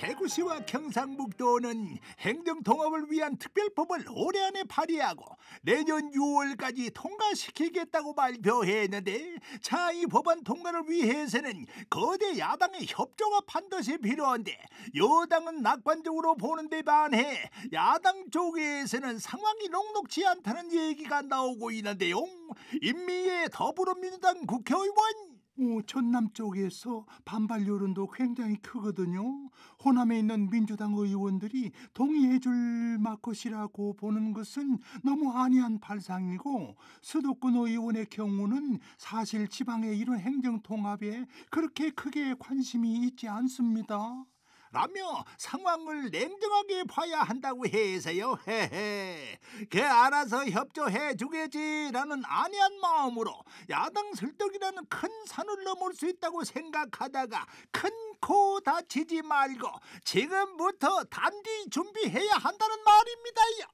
대구시와 경상북도는 행정통합을 위한 특별법을 올해 안에 발의하고 내년 6월까지 통과시키겠다고 발표했는데 차이 법안 통과를 위해서는 거대 야당의 협조가 반드시 필요한데 여당은 낙관적으로 보는데 반해 야당 쪽에서는 상황이 녹록지 않다는 얘기가 나오고 있는데요. 임미의 더불어민주당 국회의원 어, 전남 쪽에서 반발 여론도 굉장히 크거든요. 호남에 있는 민주당 의원들이 동의해 줄막 것이라고 보는 것은 너무 아니한 발상이고 수도권 의원의 경우는 사실 지방의 이런 행정 통합에 그렇게 크게 관심이 있지 않습니다. 라며 상황을 냉정하게 봐야 한다고 해서요. 헤헤. 걔 알아서 협조해 주겠지라는 안이한 마음으로 야당 설득이라는 큰 산을 넘을 수 있다고 생각하다가 큰 코 다치지 말고 지금부터 단디 준비해야 한다는 말입니다요.